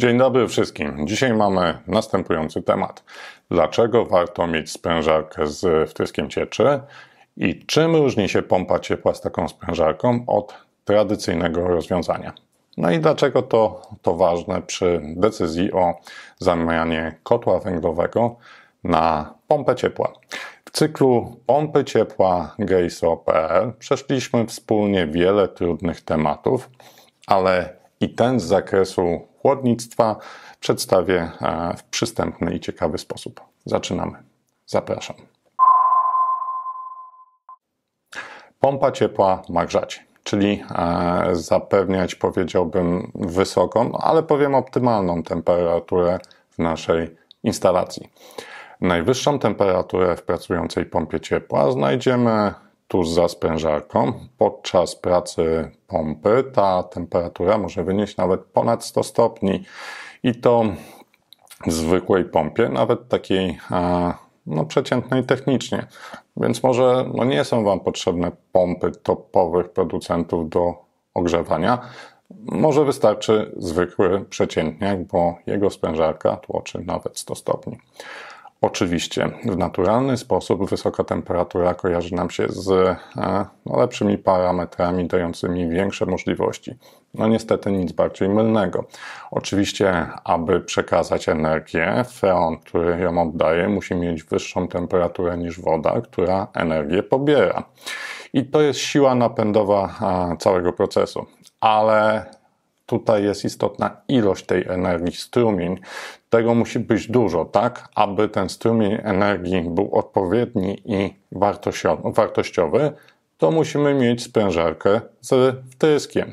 Dzień dobry wszystkim. Dzisiaj mamy następujący temat. Dlaczego warto mieć sprężarkę z wtryskiem cieczy i czym różni się pompa ciepła z taką sprężarką od tradycyjnego rozwiązania? No i dlaczego to, to ważne przy decyzji o zamianie kotła węglowego na pompę ciepła? W cyklu Pompy Ciepła Gejso.pl przeszliśmy wspólnie wiele trudnych tematów, ale i ten z zakresu chłodnictwa przedstawię e, w przystępny i ciekawy sposób. Zaczynamy. Zapraszam. Pompa ciepła ma grzać, czyli e, zapewniać powiedziałbym wysoką, no, ale powiem optymalną temperaturę w naszej instalacji. Najwyższą temperaturę w pracującej pompie ciepła znajdziemy tuż za sprężarką. Podczas pracy pompy ta temperatura może wynieść nawet ponad 100 stopni i to w zwykłej pompie, nawet takiej e, no, przeciętnej technicznie. Więc może no, nie są Wam potrzebne pompy topowych producentów do ogrzewania. Może wystarczy zwykły przeciętniak, bo jego sprężarka tłoczy nawet 100 stopni. Oczywiście w naturalny sposób wysoka temperatura kojarzy nam się z e, no, lepszymi parametrami dającymi większe możliwości. No niestety nic bardziej mylnego. Oczywiście, aby przekazać energię, freon, który ją oddaje, musi mieć wyższą temperaturę niż woda, która energię pobiera. I to jest siła napędowa całego procesu. Ale Tutaj jest istotna ilość tej energii, strumień. Tego musi być dużo, tak, aby ten strumień energii był odpowiedni i wartościowy, to musimy mieć sprężarkę z wtryskiem.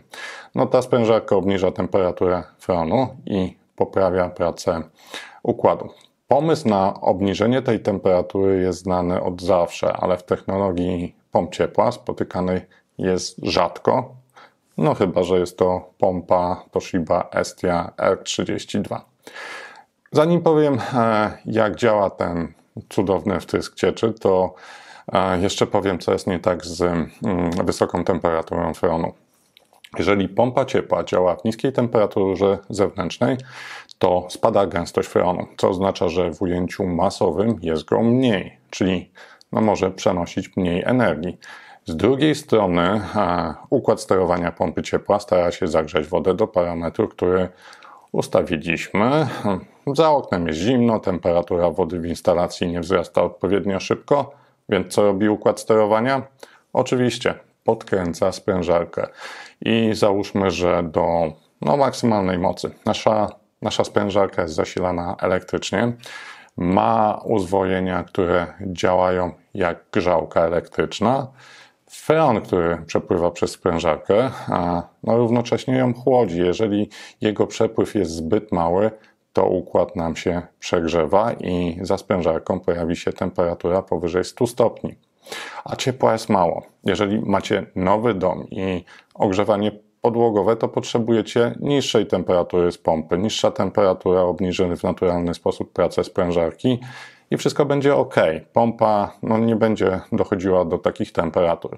No ta sprężarka obniża temperaturę fronu i poprawia pracę układu. Pomysł na obniżenie tej temperatury jest znany od zawsze, ale w technologii pomp ciepła spotykanej jest rzadko, no chyba, że jest to pompa Toshiba Estia R32. Zanim powiem, e, jak działa ten cudowny wtrysk cieczy, to e, jeszcze powiem, co jest nie tak z mm, wysoką temperaturą freonu. Jeżeli pompa ciepła działa w niskiej temperaturze zewnętrznej, to spada gęstość freonu, co oznacza, że w ujęciu masowym jest go mniej, czyli no może przenosić mniej energii. Z drugiej strony e, układ sterowania pompy ciepła stara się zagrzać wodę do parametru, który ustawiliśmy. Za oknem jest zimno, temperatura wody w instalacji nie wzrasta odpowiednio szybko, więc co robi układ sterowania? Oczywiście podkręca sprężarkę i załóżmy, że do no, maksymalnej mocy. Nasza, nasza sprężarka jest zasilana elektrycznie, ma uzwojenia, które działają jak grzałka elektryczna Freon, który przepływa przez sprężarkę, no równocześnie ją chłodzi. Jeżeli jego przepływ jest zbyt mały, to układ nam się przegrzewa i za sprężarką pojawi się temperatura powyżej 100 stopni. A ciepła jest mało. Jeżeli macie nowy dom i ogrzewanie podłogowe, to potrzebujecie niższej temperatury z pompy. Niższa temperatura obniży w naturalny sposób pracę sprężarki i wszystko będzie ok. Pompa no, nie będzie dochodziła do takich temperatur.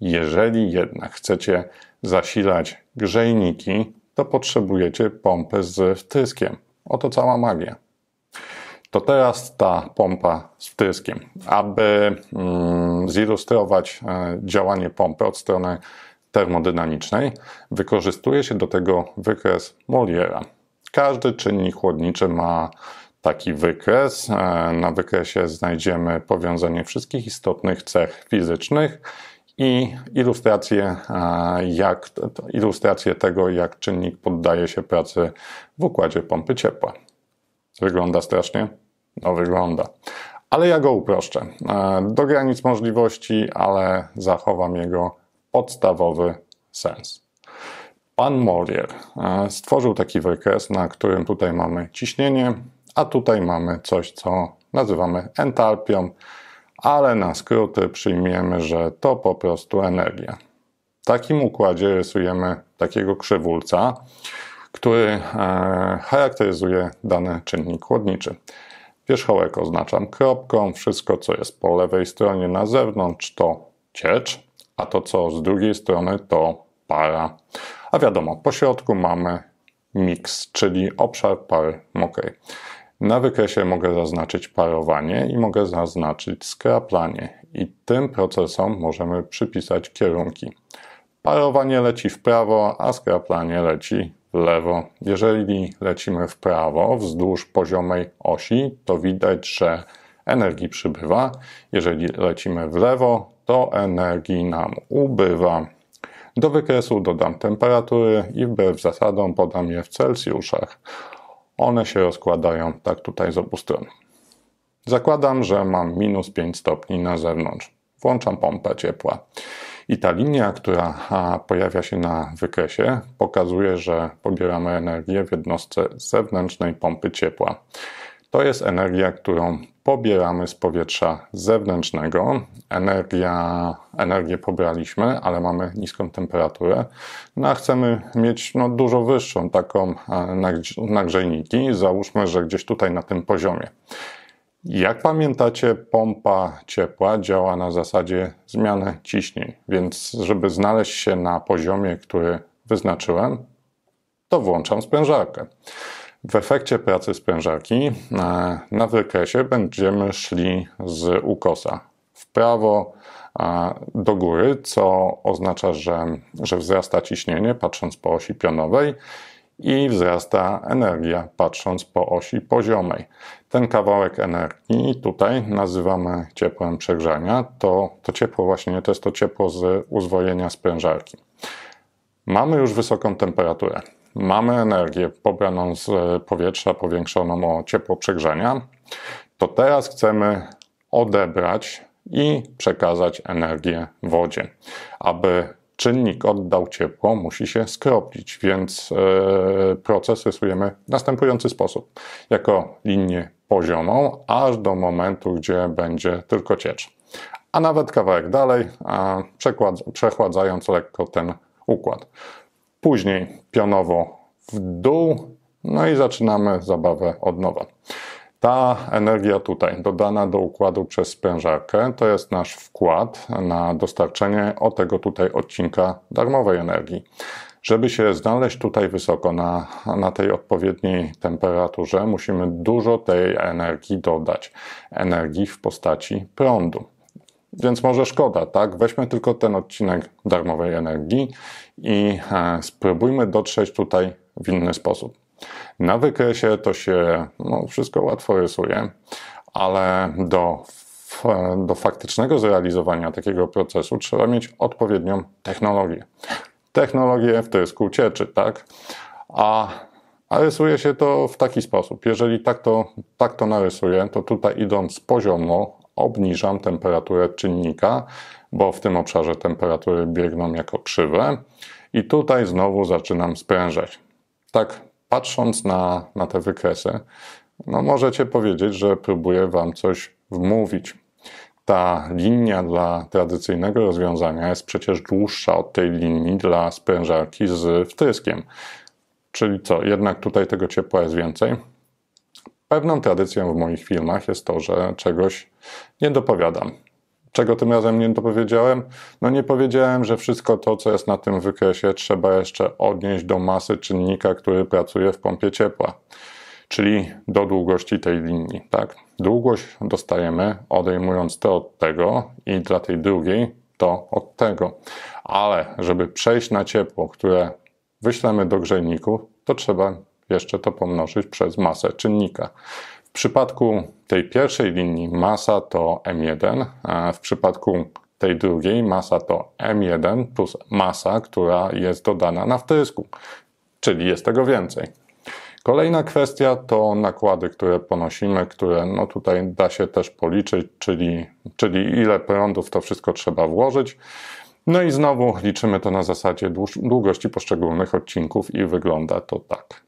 Jeżeli jednak chcecie zasilać grzejniki, to potrzebujecie pompy z wtryskiem. Oto cała magia. To teraz ta pompa z wtryskiem. Aby mm, zilustrować e, działanie pompy od strony termodynamicznej, wykorzystuje się do tego wykres Moliera. Każdy czynnik chłodniczy ma taki wykres. E, na wykresie znajdziemy powiązanie wszystkich istotnych cech fizycznych i ilustrację, e, jak, ilustrację tego, jak czynnik poddaje się pracy w układzie pompy ciepła. Wygląda strasznie? No wygląda. Ale ja go uproszczę e, do granic możliwości, ale zachowam jego podstawowy sens. Pan Morier stworzył taki wykres, na którym tutaj mamy ciśnienie, a tutaj mamy coś, co nazywamy entalpią, ale na skróty przyjmiemy, że to po prostu energia. W takim układzie rysujemy takiego krzywulca, który e, charakteryzuje dany czynnik chłodniczy. Wierzchołek oznaczam kropką, wszystko co jest po lewej stronie na zewnątrz to ciecz, a to co z drugiej strony to para. A wiadomo, po środku mamy miks, czyli obszar pary mokrej. Okay. Na wykresie mogę zaznaczyć parowanie i mogę zaznaczyć skraplanie i tym procesom możemy przypisać kierunki. Parowanie leci w prawo, a skraplanie leci w lewo. Jeżeli lecimy w prawo wzdłuż poziomej osi, to widać, że energii przybywa. Jeżeli lecimy w lewo, to energii nam ubywa. Do wykresu dodam temperatury i wbrew zasadom podam je w Celsjuszach. One się rozkładają tak tutaj z obu stron. Zakładam, że mam minus 5 stopni na zewnątrz. Włączam pompę ciepła. I ta linia, która pojawia się na wykresie, pokazuje, że pobieramy energię w jednostce zewnętrznej pompy ciepła. To jest energia, którą pobieramy z powietrza zewnętrznego. Energia, energię pobraliśmy, ale mamy niską temperaturę. No a chcemy mieć no, dużo wyższą taką e, nagrzejniki. Załóżmy, że gdzieś tutaj na tym poziomie. Jak pamiętacie, pompa ciepła działa na zasadzie zmiany ciśnień, więc żeby znaleźć się na poziomie, który wyznaczyłem, to włączam sprężarkę. W efekcie pracy sprężarki e, na wykresie będziemy szli z ukosa w prawo e, do góry, co oznacza, że, że wzrasta ciśnienie patrząc po osi pionowej i wzrasta energia patrząc po osi poziomej. Ten kawałek energii tutaj nazywamy ciepłem przegrzania. To, to ciepło właśnie to jest to ciepło z uzwojenia sprężarki. Mamy już wysoką temperaturę mamy energię pobraną z e, powietrza, powiększoną o ciepło przegrzenia, to teraz chcemy odebrać i przekazać energię wodzie. Aby czynnik oddał ciepło, musi się skroplić, więc e, proces rysujemy w następujący sposób. Jako linię poziomą, aż do momentu, gdzie będzie tylko ciecz. A nawet kawałek dalej, przechładzając lekko ten układ później pionowo w dół, no i zaczynamy zabawę od nowa. Ta energia tutaj dodana do układu przez sprężarkę to jest nasz wkład na dostarczenie o tego tutaj odcinka darmowej energii. Żeby się znaleźć tutaj wysoko na, na tej odpowiedniej temperaturze, musimy dużo tej energii dodać. Energii w postaci prądu. Więc może szkoda, tak? Weźmy tylko ten odcinek darmowej energii i e, spróbujmy dotrzeć tutaj w inny sposób. Na wykresie to się no, wszystko łatwo rysuje, ale do, do faktycznego zrealizowania takiego procesu trzeba mieć odpowiednią technologię. Technologię w trysku cieczy, tak? A, a rysuje się to w taki sposób. Jeżeli tak to, tak to narysuję, to tutaj idąc poziomo, obniżam temperaturę czynnika, bo w tym obszarze temperatury biegną jako krzywe. I tutaj znowu zaczynam sprężać. Tak patrząc na, na te wykresy, no możecie powiedzieć, że próbuję Wam coś wmówić. Ta linia dla tradycyjnego rozwiązania jest przecież dłuższa od tej linii dla sprężarki z wtryskiem. Czyli co, jednak tutaj tego ciepła jest więcej? Pewną tradycją w moich filmach jest to, że czegoś nie dopowiadam. Czego tym razem nie dopowiedziałem? No nie powiedziałem, że wszystko to, co jest na tym wykresie, trzeba jeszcze odnieść do masy czynnika, który pracuje w pompie ciepła, czyli do długości tej linii. Tak? Długość dostajemy odejmując to od tego i dla tej drugiej to od tego. Ale żeby przejść na ciepło, które wyślemy do grzejników, to trzeba jeszcze to pomnożyć przez masę czynnika. W przypadku tej pierwszej linii masa to M1, a w przypadku tej drugiej masa to M1 plus masa, która jest dodana na wtrysku, czyli jest tego więcej. Kolejna kwestia to nakłady, które ponosimy, które no tutaj da się też policzyć, czyli, czyli ile prądów to wszystko trzeba włożyć. No i znowu liczymy to na zasadzie długości poszczególnych odcinków i wygląda to tak.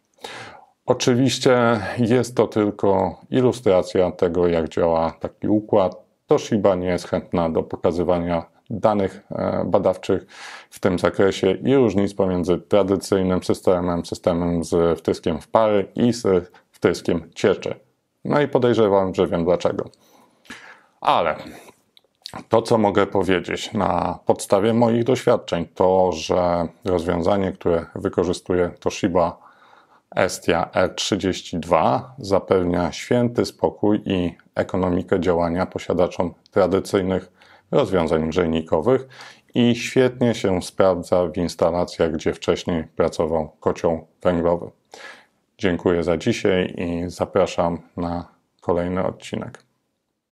Oczywiście jest to tylko ilustracja tego, jak działa taki układ. Toshiba nie jest chętna do pokazywania danych e, badawczych w tym zakresie i różnic pomiędzy tradycyjnym systemem, systemem z wtyskiem w pary i z wtyskiem cieczy. No i podejrzewam, że wiem dlaczego. Ale to, co mogę powiedzieć na podstawie moich doświadczeń, to, że rozwiązanie, które wykorzystuje Toshiba, Estia E32 zapewnia święty spokój i ekonomikę działania posiadaczom tradycyjnych rozwiązań grzejnikowych i świetnie się sprawdza w instalacjach, gdzie wcześniej pracował kocioł węglowy. Dziękuję za dzisiaj i zapraszam na kolejny odcinek.